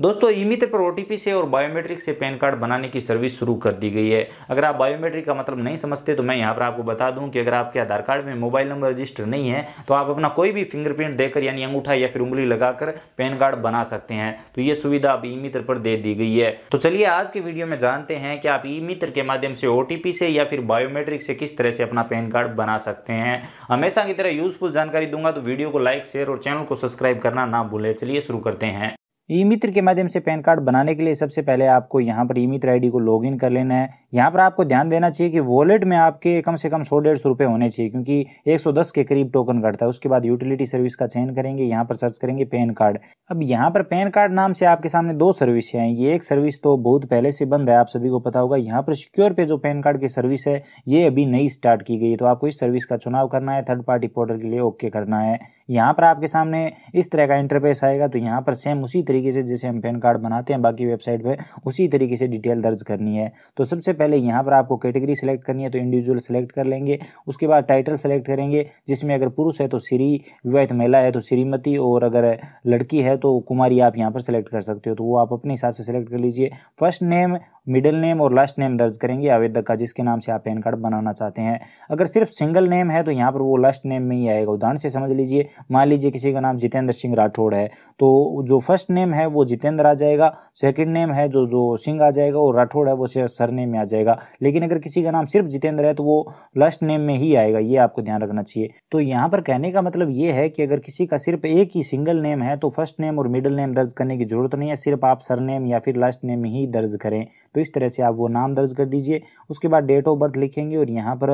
दोस्तों ई मित्र पर ओ से और बायोमेट्रिक से पैन कार्ड बनाने की सर्विस शुरू कर दी गई है अगर आप बायोमेट्रिक का मतलब नहीं समझते तो मैं यहाँ पर आपको बता दूं कि अगर आपके आधार कार्ड में मोबाइल नंबर रजिस्टर नहीं है तो आप अपना कोई भी फिंगरप्रिंट देकर यानी अंगूठा या फिर उंगली लगाकर पैन कार्ड बना सकते हैं तो ये सुविधा अब ई मित्र पर दे दी गई है तो चलिए आज के वीडियो में जानते हैं कि आप ई मित्र के माध्यम से ओ से या फिर बायोमेट्रिक से किस तरह से अपना पैन कार्ड बना सकते हैं हमेशा की तरह यूजफुल जानकारी दूंगा तो वीडियो को लाइक शेयर और चैनल को सब्सक्राइब करना ना भूलें चलिए शुरू करते हैं ई मित्र के माध्यम से पैन कार्ड बनाने के लिए सबसे पहले आपको यहाँ पर ई मित्र आई को लॉगिन कर लेना है यहाँ पर आपको ध्यान देना चाहिए कि वॉलेट में आपके कम से कम सौ डेढ़ सौ रुपये होने चाहिए क्योंकि 110 के करीब टोकन घटता है उसके बाद यूटिलिटी सर्विस का चयन करेंगे यहाँ पर सर्च करेंगे पैन कार्ड अब यहाँ पर पैन कार्ड नाम से आपके सामने दो है आएंगी एक सर्विस तो बहुत पहले से बंद है आप सभी को पता होगा यहाँ पर सिक्योर पे जो पैन कार्ड की सर्विस है ये अभी नई स्टार्ट की गई है तो आपको इस सर्विस का चुनाव करना है थर्ड पार्टी पोर्टल के लिए ओके करना है यहाँ पर आपके सामने इस तरह का इंटरफेस आएगा तो यहाँ पर सेम उसी तरीके से जैसे हम पैन कार्ड बनाते हैं बाकी वेबसाइट पर उसी तरीके से डिटेल दर्ज करनी है तो सबसे पहले यहाँ पर आपको कैटेगरी सेलेक्ट करनी है तो इंडिविजुअल सेलेक्ट कर लेंगे उसके बाद टाइटल सेलेक्ट करेंगे जिसमें अगर पुरुष है तो श्री विवाहित महिला है तो श्रीमती और अगर लड़की है तो कुमारी आप यहाँ पर सेलेक्ट कर सकते हो तो वो आप अपने हिसाब से सेलेक्ट कर लीजिए फर्स्ट नेम मिडिल नेम और लास्ट नेम दर्ज करेंगे आवेदक का जिसके नाम से आप पैन कार्ड बनाना चाहते हैं अगर सिर्फ सिंगल नेम है तो यहाँ पर वो लास्ट नेम में ही आएगा उदाहरण से समझ लीजिए मान लीजिए किसी का नाम जितेंद्र सिंह राठौड़ है तो जो फर्स्ट नेम है वो जितेंद्र आ जाएगा सेकेंड नेम है जो जो सिंह आ जाएगा और राठौड़ है वो सरनेम में आ जाएगा लेकिन अगर किसी का नाम सिर्फ जितेंद्र है तो वो लास्ट नेम में ही आएगा ये आपको ध्यान रखना चाहिए तो यहाँ पर कहने का मतलब ये है कि अगर किसी का सिर्फ एक ही सिंगल नेम है तो फर्स्ट नेम और मिडिल नेम दर्ज करने की जरूरत नहीं है सिर्फ आप सरनेम या फिर लास्ट नेम ही दर्ज करें तो इस तरह से आप वो नाम दर्ज कर दीजिए उसके बाद डेट ऑफ बर्थ लिखेंगे और यहाँ पर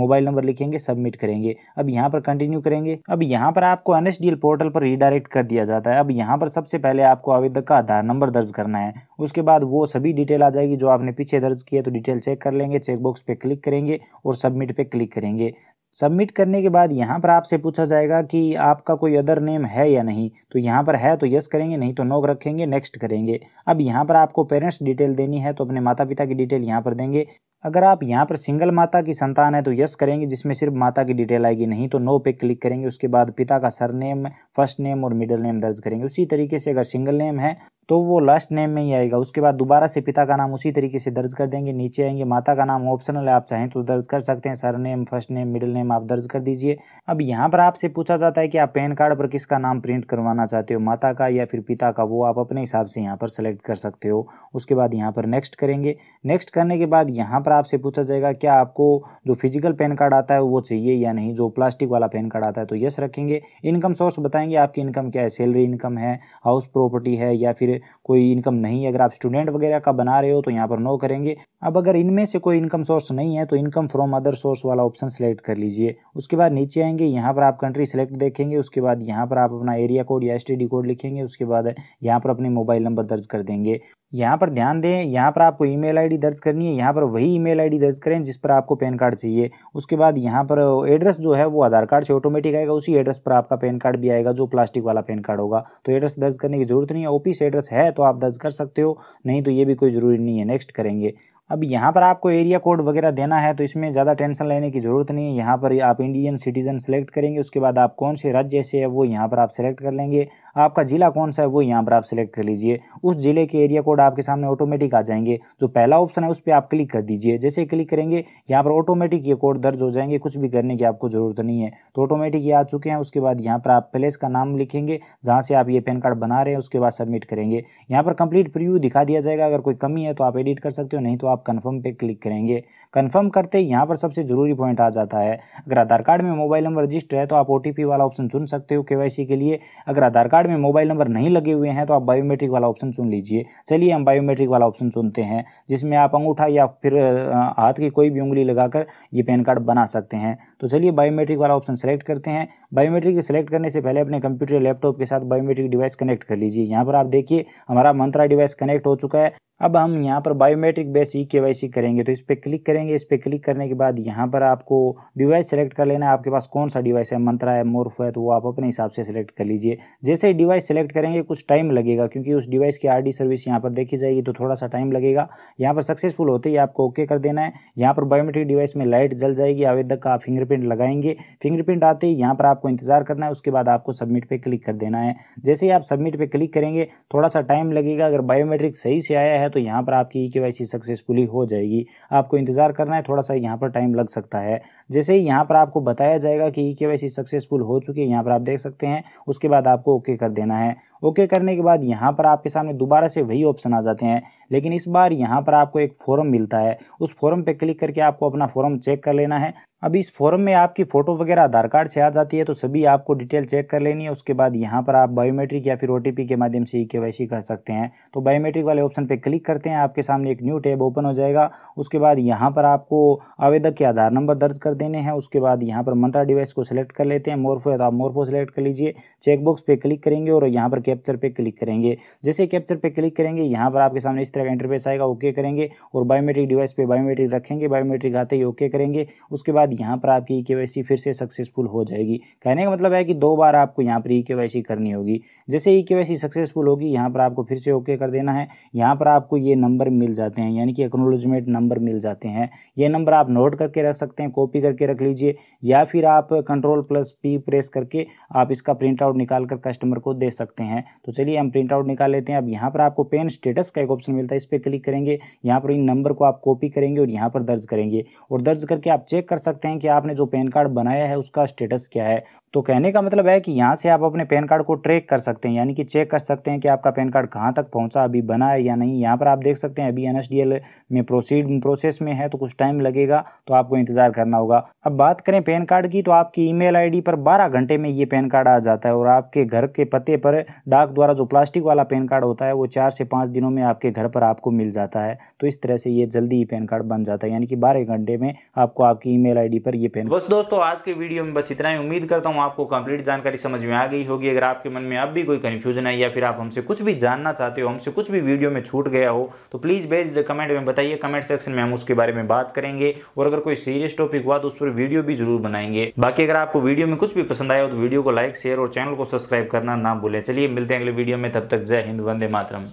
मोबाइल नंबर लिखेंगे सबमिट करेंगे अब यहाँ पर कंटिन्यू करेंगे अब यहाँ पर आपको एन पोर्टल पर रिडायरेक्ट कर दिया जाता है अब यहाँ पर सबसे पहले आपको आवेदक का आधार नंबर दर्ज करना है उसके बाद वो सभी डिटेल आ जाएगी जो आपने पीछे दर्ज किया तो डिटेल चेक कर लेंगे चेकबॉक्स पे क्लिक करेंगे और सबमिट पे क्लिक करेंगे सबमिट करने के बाद यहाँ पर आपसे पूछा जाएगा कि आपका कोई अदर नेम है या नहीं तो यहाँ पर है तो यस करेंगे नहीं तो नो रखेंगे नेक्स्ट करेंगे अब यहाँ पर आपको पेरेंट्स डिटेल देनी है तो अपने माता पिता की डिटेल यहाँ पर देंगे अगर आप यहाँ पर सिंगल माता की संतान है तो यस करेंगे जिसमें सिर्फ माता की डिटेल आएगी नहीं तो नो पे क्लिक करेंगे उसके बाद पिता का सरनेम फर्स्ट नेम और मिडिल नेम दर्ज करेंगे उसी तरीके से अगर सिंगल नेम है तो वो लास्ट नेम में ही आएगा उसके बाद दोबारा से पिता का नाम उसी तरीके से दर्ज कर देंगे नीचे आएंगे माता का नाम ऑप्शनल है आप चाहें तो दर्ज कर सकते हैं surname first name middle name आप दर्ज कर दीजिए अब यहाँ पर आपसे पूछा जाता है कि आप पैन कार्ड पर किसका नाम प्रिंट करवाना चाहते हो माता का या फिर पिता का वो आप अपने हिसाब से यहाँ पर सेलेक्ट कर सकते हो उसके बाद यहाँ पर नेक्स्ट करेंगे नेक्स्ट करने के बाद यहाँ पर आपसे पूछा जाएगा क्या आपको जो फिजिकल पैन कार्ड आता है वो चाहिए या नहीं जो प्लास्टिक वाला पैन कार्ड आता है तो यस रखेंगे इनकम सोर्स बताएंगे आपकी इनकम क्या है सैलरी इनकम है हाउस प्रॉपर्टी है या फिर कोई इनकम नहीं है अगर आप स्टूडेंट वगैरह का बना रहे हो तो यहाँ पर नो करेंगे अब अगर इनमें से कोई इनकम सोर्स नहीं है तो इनकम फ्रॉम अदर सोर्स वाला ऑप्शन सेलेक्ट कर लीजिए उसके बाद नीचे आएंगे यहाँ पर आप कंट्री सेलेक्ट देखेंगे उसके बाद यहाँ पर आप अपना एरिया कोड या एस कोड लिखेंगे उसके बाद यहाँ पर अपने मोबाइल नंबर दर्ज कर देंगे यहाँ पर ध्यान दें यहाँ पर आपको ईमेल आईडी दर्ज करनी है यहाँ पर वही ईमेल आईडी दर्ज करें जिस पर आपको पैन कार्ड चाहिए उसके बाद यहाँ पर एड्रेस जो है वो आधार कार्ड से ऑटोमेटिक आएगा उसी एड्रेस पर आपका पैन कार्ड भी आएगा जो प्लास्टिक वाला पैन कार्ड होगा तो एड्रेस दर्ज करने की जरूरत नहीं है ऑफिस एड्रेस है तो आप दर्ज कर सकते हो नहीं तो ये भी कोई ज़रूरी नहीं है नेक्स्ट करेंगे अब यहाँ पर आपको एरिया कोड वगैरह देना है तो इसमें ज़्यादा टेंशन लेने की ज़रूरत नहीं है यहाँ पर आप इंडियन सिटीज़न सेलेक्ट करेंगे उसके बाद आप कौन से राज्य से है वो यहाँ पर आप सेलेक्ट कर लेंगे आपका ज़िला कौन सा है वो यहाँ पर आप सेलेक्ट कर लीजिए उस ज़िले के एरिया कोड आपके सामने ऑटोमेटिक आ जाएंगे जो पहला ऑप्शन है उस पर आप क्लिक कर दीजिए जैसे क्लिक करेंगे यहाँ पर ऑटोमेटिक ये कोड दर्ज हो जाएंगे कुछ भी करने की आपको ज़रूरत नहीं है तो ऑटोमेटिक ये आ चुके हैं उसके बाद यहाँ पर आप प्लेस का नाम लिखेंगे जहाँ से आप ये पैन कार्ड बना रहे हैं उसके बाद सबमिट करेंगे यहाँ पर कंप्लीट प्रिव्यू दिखा दिया जाएगा अगर कोई कमी है तो आप एडिट कर सकते हो नहीं तो आप आप कन्फर्म पे क्लिक करेंगे कन्फर्म करते ही यहाँ पर सबसे ज़रूरी पॉइंट आ जाता है अगर आधार कार्ड में मोबाइल नंबर रजिस्टर है तो आप ओ वाला ऑप्शन चुन सकते हो के के लिए अगर आधार कार्ड में मोबाइल नंबर नहीं लगे हुए हैं तो आप बायोमेट्रिक वाला ऑप्शन चुन लीजिए चलिए हम बायोमेट्रिक वाला ऑप्शन चुनते हैं जिसमें आप अंगूठा या फिर हाथ की कोई भी उंगली लगाकर ये पैन कार्ड बना सकते हैं तो चलिए बायोमेट्रिक वाला ऑप्शन सेलेक्ट करते हैं बायोमेट्रिक सेलेक्ट करने से पहले अपने कंप्यूटर लैपटॉप के साथ बायोमेट्रिक डिवाइस कनेक्ट कर लीजिए यहाँ पर आप देखिए हमारा मंत्रा डिवाइस कनेक्ट हो चुका है अब हम यहाँ पर बायोमेट्रिक बेस ई के करेंगे तो इस पर क्लिक करेंगे इस पर क्लिक करने के बाद यहाँ पर आपको डिवाइस सेलेक्ट कर लेना है आपके पास कौन सा डिवाइस है मंत्रा है मोर्फ है तो वो आप अपने हिसाब से सिलेक्ट कर लीजिए जैसे ही डिवाइस सेलेक्ट करेंगे कुछ टाइम लगेगा क्योंकि उस डिवाइस की आर सर्विस यहाँ पर देखी जाएगी तो थोड़ा सा टाइम लगेगा यहाँ पर सक्सेसफुल होते ही आपको ओके कर देना है यहाँ पर बायोमेट्रिक डिवाइस में लाइट जल जाएगी आवेदक का आप फिंगरप्रिंट लगाएंगे फिंगरप्रिंट आते ही यहाँ पर आपको इंतजार करना है उसके बाद आपको सबमिट पर क्लिक कर देना है जैसे ही आप सबमिट पर क्लिक करेंगे थोड़ा सा टाइम लगेगा अगर बायोमेट्रिक सही से आया है तो यहाँ पर आपकी ई e सक्सेसफुली हो जाएगी आपको इंतज़ार करना है थोड़ा सा यहाँ पर टाइम लग सकता है जैसे ही यहाँ पर आपको बताया जाएगा कि ई के सक्सेसफुल हो चुकी है यहाँ पर आप देख सकते हैं उसके बाद आपको ओके कर देना है ओके करने के बाद यहाँ पर आपके सामने दोबारा से वही ऑप्शन आ जाते हैं लेकिन इस बार यहाँ पर आपको एक फॉर्म मिलता है उस फॉर्म पर क्लिक करके आपको अपना फॉर्म चेक कर लेना है अब इस फॉर्म में आपकी फ़ोटो वगैरह आधार कार्ड से आ जाती है तो सभी आपको डिटेल चेक कर लेनी है उसके बाद यहाँ पर आप बायोमेट्रिक या फिर ओ के माध्यम से ई के कर सकते हैं तो बायोमेट्रिक वाले ऑप्शन पर क्लिक करते हैं आपके सामने एक न्यू टैब ओपन हो जाएगा उसके बाद यहाँ पर आपको आवेदक के आधार नंबर दर्ज कर देने हैं उसके बाद यहाँ पर मंत्रा डिवाइस को सिलेक्ट कर लेते हैं मोरफो तो आप मोरफो सेलेक्ट कर लीजिए चेकबॉक्स पर क्लिक करेंगे और यहाँ पर कैप्चर पर क्लिक करेंगे जैसे कैप्चर पर क्लिक करेंगे यहाँ पर आपके सामने इस तरह का इंटरफेस आएगा ओके करेंगे और बायोमेट्रिक डिवाइस पर बायोमेट्रिक रखेंगे बायोमेट्रिक आते ही ओके करेंगे उसके बाद बाद यहाँ पर आपकी ई e के फिर से सक्सेसफुल हो जाएगी कहने का मतलब है कि दो बार आपको यहाँ पर ई e के करनी होगी जैसे ई के सक्सेसफुल होगी यहाँ पर आपको फिर से ओके कर देना है यहाँ पर आपको ये नंबर मिल जाते हैं यानी कि एक्नोलॉजमेंट नंबर मिल जाते हैं ये नंबर आप नोट करके रख सकते हैं कॉपी करके रख लीजिए या फिर आप कंट्रोल प्लस पी प्रेस करके आप इसका प्रिंट आउट निकाल कर कस्टमर को दे सकते हैं तो चलिए हम प्रिंट आउट निकाल लेते हैं अब यहाँ पर आपको पेन स्टेटस का एक ऑप्शन मिलता है इस पर क्लिक करेंगे यहाँ पर इन नंबर को आप कॉपी करेंगे और यहाँ पर दर्ज करेंगे और दर्ज करके आप चेक कर सकते सकते हैं कि आपने जो पैन कार्ड बनाया है उसका स्टेटस क्या है तो कहने का मतलब है कि यहाँ से आप अपने पैन कार्ड को ट्रैक कर सकते हैं यानी कि चेक कर सकते हैं कि आपका पैन कार्ड कहाँ तक पहुँचा अभी बना है या नहीं यहाँ पर आप देख सकते हैं अभी एन में प्रोसीड प्रोसेस में है तो कुछ टाइम लगेगा तो आपको इंतज़ार करना होगा अब बात करें पैन कार्ड की तो आपकी ई मेल पर बारह घंटे में ये पैन कार्ड आ जाता है और आपके घर के पते पर डाक द्वारा जो प्लास्टिक वाला पैन कार्ड होता है वो चार से पाँच दिनों में आपके घर पर आपको मिल जाता है तो इस तरह से ये जल्दी ही पैन कार्ड बन जाता है यानी कि बारह घंटे में आपको आपकी ई मेल पर ये पैन बस दोस्तों आज के वीडियो में बस इतना ही उम्मीद करता हूँ हूँ आपको कंप्लीट जानकारी समझ में आ गई होगी अगर आपके मन में अब भी कोई कन्फ्यूजन है या फिर आप हमसे कुछ भी जानना चाहते हो हमसे कुछ भी वीडियो में छूट गया हो तो प्लीज़ बेज कमेंट में बताइए कमेंट सेक्शन में हम उसके बारे में बात करेंगे और अगर कोई सीरियस टॉपिक हुआ तो उस पर वीडियो भी जरूर बनाएंगे बाकी अगर आपको वीडियो में कुछ भी पसंद आया हो तो वीडियो को लाइक शेयर और चैनल को सब्सक्राइब करना ना भूलें चलिए मिलते हैं अगले वीडियो में तब तक जय हिंद वंदे मातरम